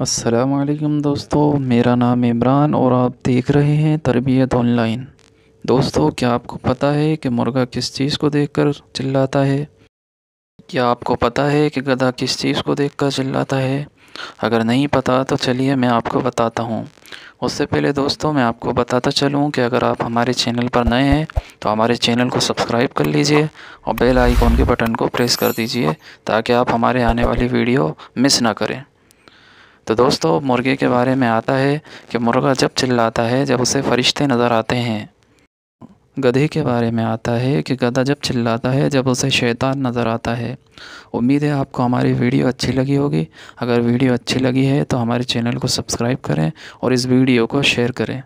असलकम दोस्तों मेरा नाम इमरान और आप देख रहे हैं तरबियत ऑनलाइन दोस्तों क्या आपको पता है कि मुर्गा किस चीज़ को देखकर चिल्लाता है क्या आपको पता है कि गधा किस चीज़ को देखकर चिल्लाता है अगर नहीं पता तो चलिए मैं आपको बताता हूँ उससे पहले दोस्तों मैं आपको बताता चलूँ कि अगर आप हमारे चैनल पर नए हैं तो हमारे चैनल को सब्सक्राइब कर लीजिए और बेल आइकॉन के बटन को प्रेस कर दीजिए ताकि आप हमारे आने वाली वीडियो मिस ना करें तो दोस्तों मुर्गे के बारे में आता है कि मुर्गा जब चिल्लाता है जब उसे फरिश्ते नज़र आते हैं गधे के बारे में आता है कि गधा जब चिल्लाता है जब उसे शैतान नज़र आता है उम्मीद है आपको हमारी वीडियो अच्छी लगी होगी अगर वीडियो अच्छी लगी है तो हमारे चैनल को सब्सक्राइब करें और इस वीडियो को शेयर करें